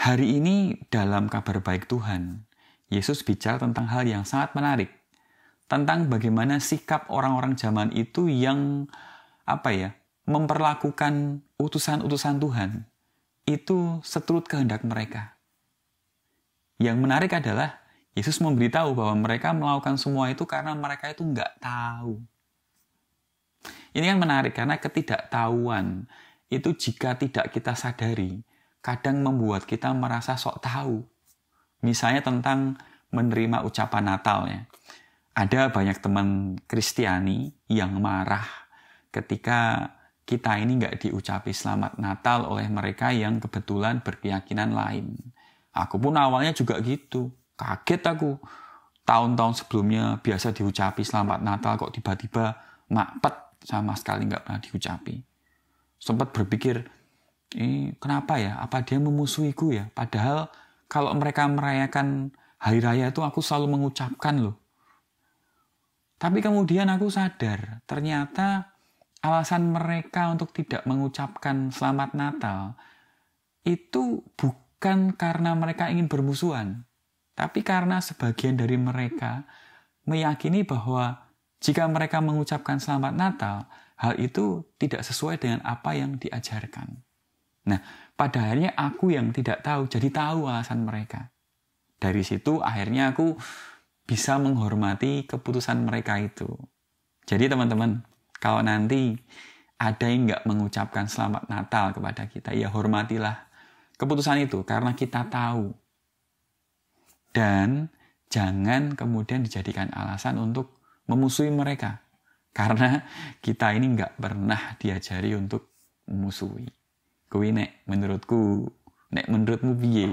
Hari ini dalam kabar baik Tuhan, Yesus bicara tentang hal yang sangat menarik. Tentang bagaimana sikap orang-orang zaman itu yang apa ya, memperlakukan utusan-utusan Tuhan itu seturut kehendak mereka. Yang menarik adalah Yesus memberitahu bahwa mereka melakukan semua itu karena mereka itu nggak tahu. Ini kan menarik karena ketidaktahuan itu jika tidak kita sadari kadang membuat kita merasa sok tahu. Misalnya tentang menerima ucapan Natal ya. Ada banyak teman Kristiani yang marah ketika kita ini nggak diucapi selamat Natal oleh mereka yang kebetulan berkeyakinan lain. Aku pun awalnya juga gitu. Kaget aku. Tahun-tahun sebelumnya biasa diucapi selamat Natal kok tiba-tiba makpet sama sekali nggak pernah diucapi. Sempat berpikir, ini eh, kenapa ya? Apa dia memusuhiku ya? Padahal kalau mereka merayakan hari raya itu aku selalu mengucapkan loh. Tapi kemudian aku sadar, ternyata alasan mereka untuk tidak mengucapkan selamat Natal itu bukan karena mereka ingin bermusuhan, tapi karena sebagian dari mereka meyakini bahwa jika mereka mengucapkan selamat Natal, hal itu tidak sesuai dengan apa yang diajarkan. Nah, pada akhirnya aku yang tidak tahu jadi tahu alasan mereka. Dari situ akhirnya aku bisa menghormati keputusan mereka itu. Jadi teman-teman, kalau nanti ada yang nggak mengucapkan selamat Natal kepada kita, ya hormatilah keputusan itu karena kita tahu. Dan jangan kemudian dijadikan alasan untuk memusuhi mereka. Karena kita ini nggak pernah diajari untuk memusuhi kuwi nek menurutku nek menurutmu piye